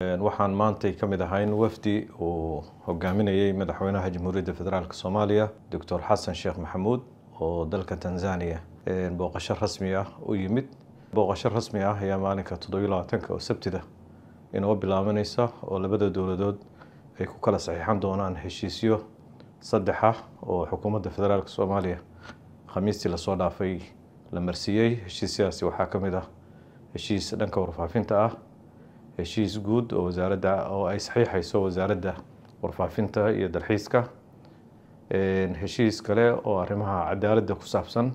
waxaan maantay ka mid ahayn wafdi uu hogaaminayay madaxweynaha jamhuuriyadda federaalk soomaaliya doctor xasan sheekh maxamuud oo dalka tanzania booqasho rasmi ah u yimid booqasho rasmi ah ayaa maalinka toddobiyo oo sabtida inoo bilaabanaysa oo labada dowladood ay ku kala saxiixan doonaan heshiisyo saddex ah oo xukuumadda federaalk soomaaliya khamiistii lasoo dhaafay la marsiiyey heshiisyadaasi waxaa ka mid ah heshiis dhanka warfaafinta ah heshiis guud oo wasaaradda oo ay saxiixayso wasaaradda warfaafinta iyo dalxiiska heshiis kale oo arrimaha cadaaladda ku saabsan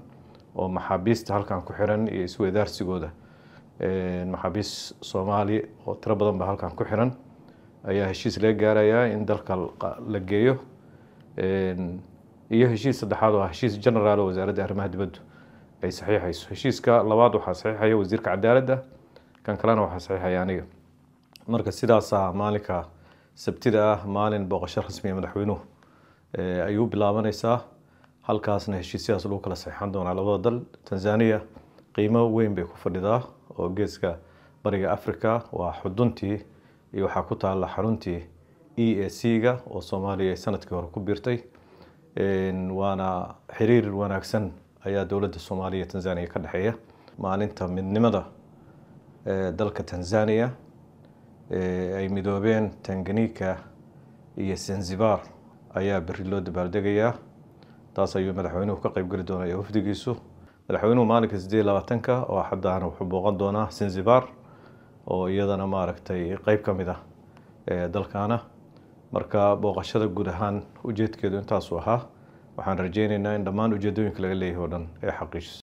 oo maxaabiista halkan ku xiran iyo isweydaarsigooda maxaabiis soomaali oo tiro badan ba halkan ku xiran ayaa heshiis laga gaarayaa in dalka la geeyo iyo heshiis saddexaad oo heshiis generaal oo wasaaradda arrimaha dibaddu ay saxiixayso heshiiska labaad waxaa saxiixaya wasiirka cadaaladda kan kalena waxaa saxiixaya aniga marka sidaasa maalinka sabtida ah maalin booqasho rasmiya madaxweynuhu ayuu bilaabanaysaa halkaasna heshiisyadas lagu kala saxiixan doonaa labada dal tanzania qiimo weyn bay ku fadhidaa oo geeska bariga africa waa xuduntii iyo waxaa ku taalla xaruntii e a c ga oo soomaaliya ay sanadkii hore ku biirtay waana xiriir wanaagsan ayaa dowladda soomaaliya tanzania ka dhexeeya maalinta midnimada dalka tanzania ay midoobeen tanganika iyo zanzibar ayaa beri loo dabaaldegayaa taas ayuu madaxweynuhu ka qeybgeli doonaa ee wafdigiisu madaxweynuhu maalinka sideed labaatanka oo xadaana wuxuu booqan doonaa zanzibar oo iyadana maaragtay qeyb ka mid ah dalkaana marka booqashada guud ahaan ujeedkeedu intaasu ahaa waxaan rajeyneynaa in dhammaan ujeedooyinka laga leeyahay oo dhan ay xaqiijiso